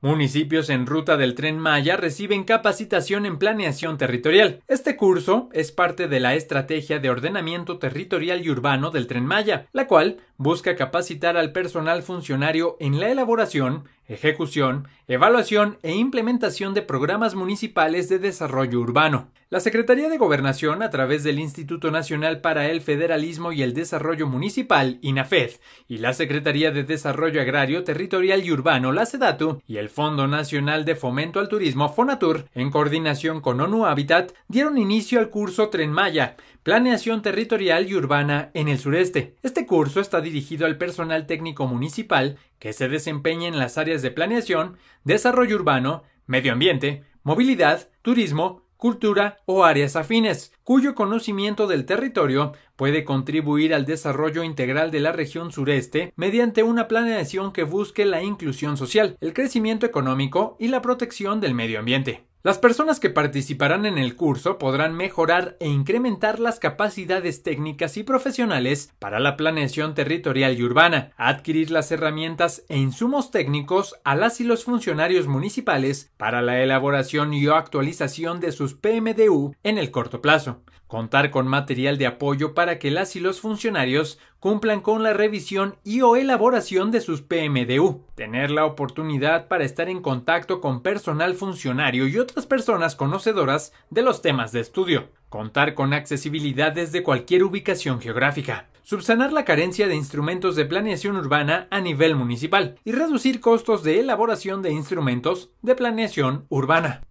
Municipios en ruta del tren Maya reciben capacitación en planeación territorial. Este curso es parte de la estrategia de ordenamiento territorial y urbano del tren Maya, la cual busca capacitar al personal funcionario en la elaboración ejecución, evaluación e implementación de programas municipales de desarrollo urbano. La Secretaría de Gobernación, a través del Instituto Nacional para el Federalismo y el Desarrollo Municipal, INAFED, y la Secretaría de Desarrollo Agrario, Territorial y Urbano, la SEDATU, y el Fondo Nacional de Fomento al Turismo, FONATUR, en coordinación con ONU Habitat, dieron inicio al curso Tren Maya, Planeación Territorial y Urbana en el Sureste. Este curso está dirigido al personal técnico municipal que se desempeñe en las áreas de planeación, desarrollo urbano, medio ambiente, movilidad, turismo, cultura o áreas afines, cuyo conocimiento del territorio puede contribuir al desarrollo integral de la región sureste mediante una planeación que busque la inclusión social, el crecimiento económico y la protección del medio ambiente. Las personas que participarán en el curso podrán mejorar e incrementar las capacidades técnicas y profesionales para la planeación territorial y urbana, adquirir las herramientas e insumos técnicos a las y los funcionarios municipales para la elaboración y actualización de sus PMDU en el corto plazo, Contar con material de apoyo para que las y los funcionarios cumplan con la revisión y o elaboración de sus PMDU. Tener la oportunidad para estar en contacto con personal funcionario y otras personas conocedoras de los temas de estudio. Contar con accesibilidad desde cualquier ubicación geográfica. Subsanar la carencia de instrumentos de planeación urbana a nivel municipal y reducir costos de elaboración de instrumentos de planeación urbana.